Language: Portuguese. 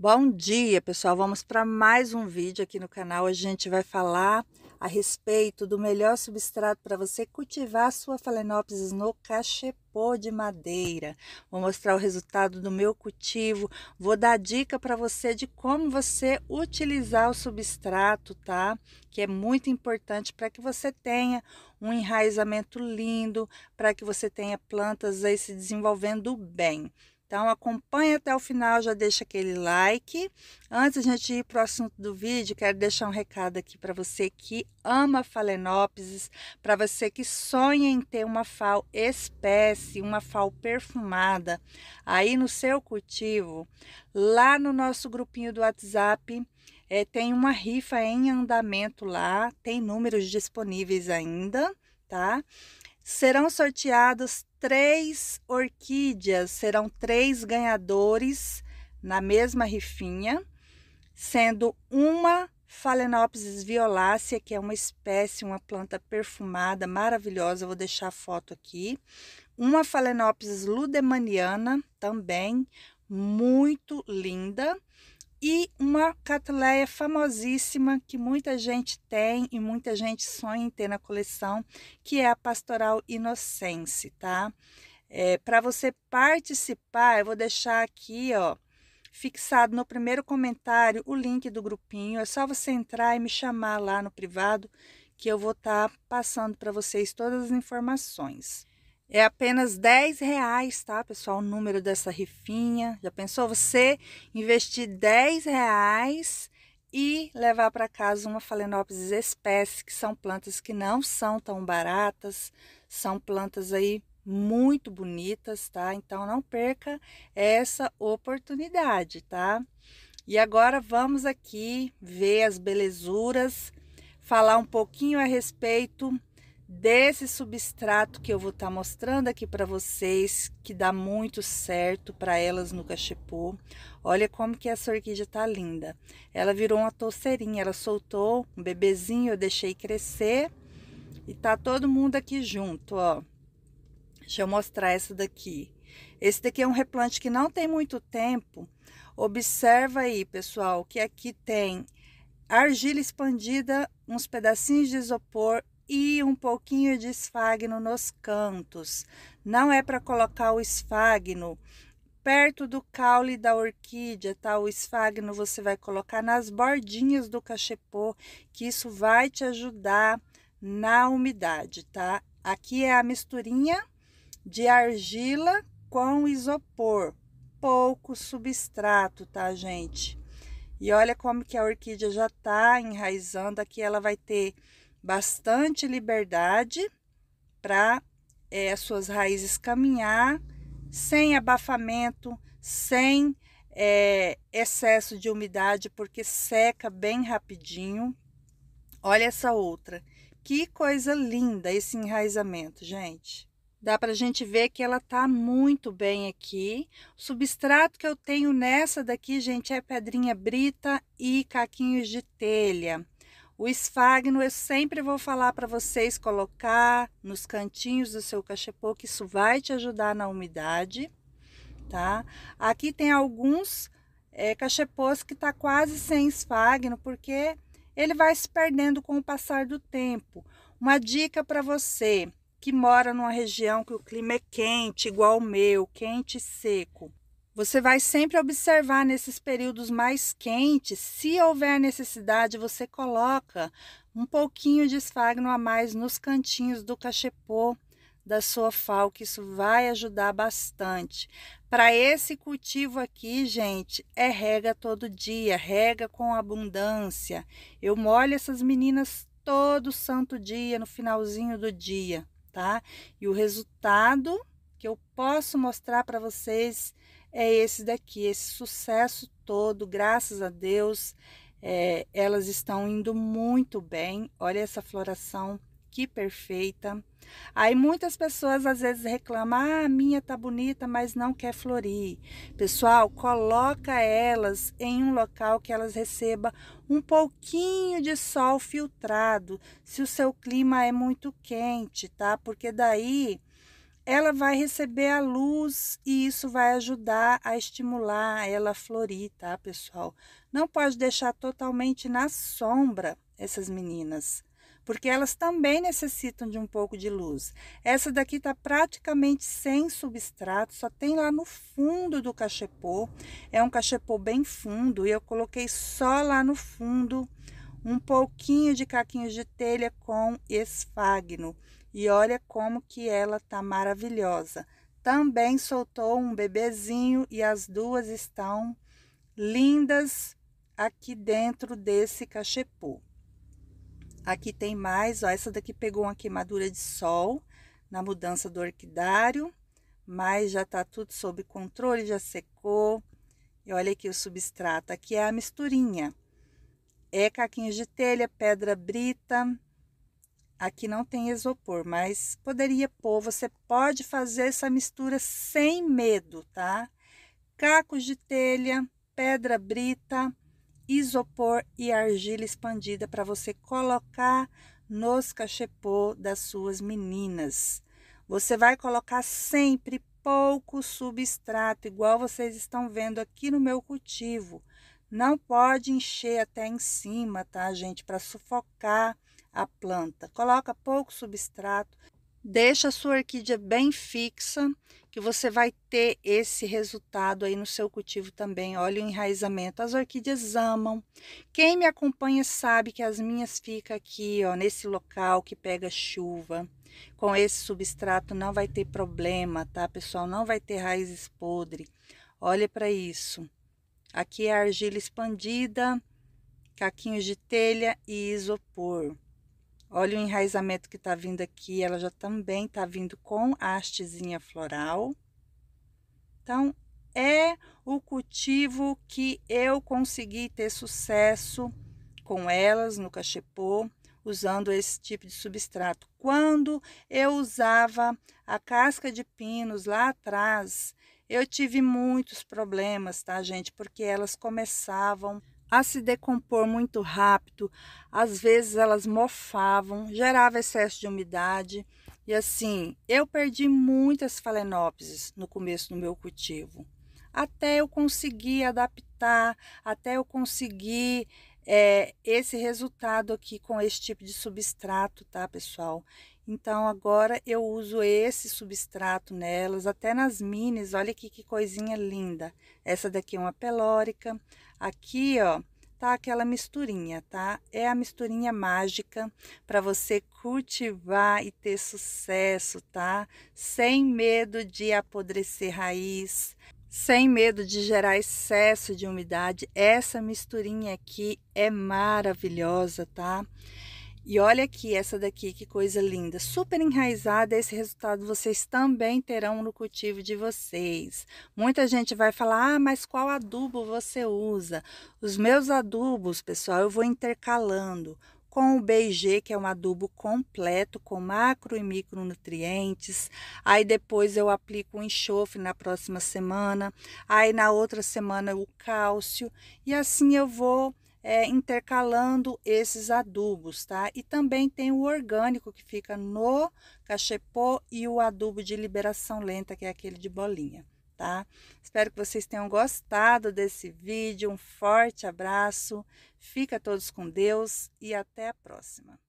Bom dia, pessoal. Vamos para mais um vídeo aqui no canal. a gente vai falar a respeito do melhor substrato para você cultivar sua Phalaenopsis no cachepô de madeira. Vou mostrar o resultado do meu cultivo, vou dar dica para você de como você utilizar o substrato, tá? Que é muito importante para que você tenha um enraizamento lindo, para que você tenha plantas aí se desenvolvendo bem. Então acompanha até o final, já deixa aquele like. Antes de a gente ir para o assunto do vídeo, quero deixar um recado aqui para você que ama Phalaenopsis, para você que sonha em ter uma fal espécie, uma fal perfumada aí no seu cultivo. Lá no nosso grupinho do WhatsApp, é, tem uma rifa em andamento lá, tem números disponíveis ainda, tá? Serão sorteados três orquídeas, serão três ganhadores na mesma rifinha, sendo uma Phalaenopsis violacea, que é uma espécie, uma planta perfumada maravilhosa, vou deixar a foto aqui. Uma Phalaenopsis ludemaniana, também muito linda. E uma catleia famosíssima que muita gente tem e muita gente sonha em ter na coleção, que é a Pastoral Inocência, tá? É, Para você participar, eu vou deixar aqui, ó, fixado no primeiro comentário o link do grupinho. É só você entrar e me chamar lá no privado que eu vou estar tá passando para vocês todas as informações. É apenas 10 reais, tá, pessoal? O número dessa rifinha. Já pensou você investir 10 reais e levar para casa uma Phalaenopsis espécie, que são plantas que não são tão baratas, são plantas aí muito bonitas, tá? Então não perca essa oportunidade, tá? E agora vamos aqui ver as belezuras, falar um pouquinho a respeito desse substrato que eu vou estar tá mostrando aqui para vocês, que dá muito certo para elas no cachepô. Olha como que essa orquídea tá linda. Ela virou uma touceirinha, ela soltou um bebezinho, eu deixei crescer e tá todo mundo aqui junto, ó. Deixa eu mostrar essa daqui. Esse daqui é um replante que não tem muito tempo. Observa aí, pessoal, que aqui tem argila expandida, uns pedacinhos de isopor e um pouquinho de esfagno nos cantos. Não é para colocar o esfagno perto do caule da orquídea, tá? O esfagno você vai colocar nas bordinhas do cachepô, que isso vai te ajudar na umidade, tá? Aqui é a misturinha de argila com isopor, pouco substrato, tá, gente? E olha como que a orquídea já tá enraizando, aqui ela vai ter bastante liberdade para é, eh, as suas raízes caminhar sem abafamento, sem é, excesso de umidade, porque seca bem rapidinho. Olha essa outra. Que coisa linda esse enraizamento, gente. Dá para a gente ver que ela tá muito bem aqui. O substrato que eu tenho nessa daqui, gente, é pedrinha brita e caquinhos de telha. O esfagno eu sempre vou falar para vocês colocar nos cantinhos do seu cachepô, que isso vai te ajudar na umidade, tá? Aqui tem alguns é, cachepôs que tá quase sem esfagno, porque ele vai se perdendo com o passar do tempo. Uma dica para você que mora numa região que o clima é quente, igual o meu, quente e seco. Você vai sempre observar nesses períodos mais quentes, se houver necessidade, você coloca um pouquinho de esfagno a mais nos cantinhos do cachepô da sua falca, isso vai ajudar bastante. Para esse cultivo aqui, gente, é rega todo dia, rega com abundância. Eu molho essas meninas todo santo dia, no finalzinho do dia, tá? E o resultado que eu posso mostrar para vocês é esse daqui, esse sucesso todo, graças a Deus, é, elas estão indo muito bem. Olha essa floração, que perfeita. Aí muitas pessoas às vezes reclamam: "Ah, a minha tá bonita, mas não quer florir". Pessoal, coloca elas em um local que elas receba um pouquinho de sol filtrado, se o seu clima é muito quente, tá? Porque daí ela vai receber a luz e isso vai ajudar a estimular ela a florir, tá, pessoal? Não pode deixar totalmente na sombra essas meninas, porque elas também necessitam de um pouco de luz. Essa daqui tá praticamente sem substrato, só tem lá no fundo do cachepô. É um cachepô bem fundo e eu coloquei só lá no fundo um pouquinho de caquinhos de telha com esfagno e olha como que ela tá maravilhosa. Também soltou um bebezinho e as duas estão lindas aqui dentro desse cachepô. Aqui tem mais, ó, essa daqui pegou uma queimadura de sol na mudança do orquidário, mas já tá tudo sob controle, já secou. E olha aqui o substrato, aqui é a misturinha. É caquinhos de telha, pedra brita, Aqui não tem isopor, mas poderia pôr. Você pode fazer essa mistura sem medo, tá? Cacos de telha, pedra brita, isopor e argila expandida para você colocar nos cachepô das suas meninas. Você vai colocar sempre pouco substrato, igual vocês estão vendo aqui no meu cultivo. Não pode encher até em cima, tá, gente? Para sufocar a planta. Coloca pouco substrato, deixa a sua orquídea bem fixa, que você vai ter esse resultado aí no seu cultivo também. Olha o enraizamento. As orquídeas amam. Quem me acompanha sabe que as minhas ficam aqui, ó, nesse local que pega chuva. Com esse substrato não vai ter problema, tá, pessoal? Não vai ter raízes podres. Olha para isso. Aqui é argila expandida, caquinhos de telha e isopor. Olha o enraizamento que está vindo aqui, ela já também está vindo com a hastezinha floral. Então, é o cultivo que eu consegui ter sucesso com elas no cachepô, usando esse tipo de substrato. Quando eu usava a casca de pinos lá atrás, eu tive muitos problemas, tá, gente? Porque elas começavam a se decompor muito rápido, às vezes elas mofavam, gerava excesso de umidade. E assim, eu perdi muitas falenópsis no começo do meu cultivo, até eu conseguir adaptar, até eu conseguir é, esse resultado aqui com esse tipo de substrato, tá, pessoal? Então, agora eu uso esse substrato nelas, até nas minis, olha aqui que coisinha linda. Essa daqui é uma pelórica, Aqui, ó, tá aquela misturinha, tá? É a misturinha mágica para você cultivar e ter sucesso, tá? Sem medo de apodrecer raiz, sem medo de gerar excesso de umidade. Essa misturinha aqui é maravilhosa, tá? E olha aqui essa daqui, que coisa linda. Super enraizada, esse resultado vocês também terão no cultivo de vocês. Muita gente vai falar, ah, mas qual adubo você usa? Os meus adubos, pessoal, eu vou intercalando com o BG, que é um adubo completo, com macro e micronutrientes. Aí depois eu aplico o enxofre na próxima semana. Aí na outra semana o cálcio. E assim eu vou é, intercalando esses adubos, tá? E também tem o orgânico que fica no cachepô e o adubo de liberação lenta, que é aquele de bolinha, tá? Espero que vocês tenham gostado desse vídeo. Um forte abraço, fica todos com Deus e até a próxima.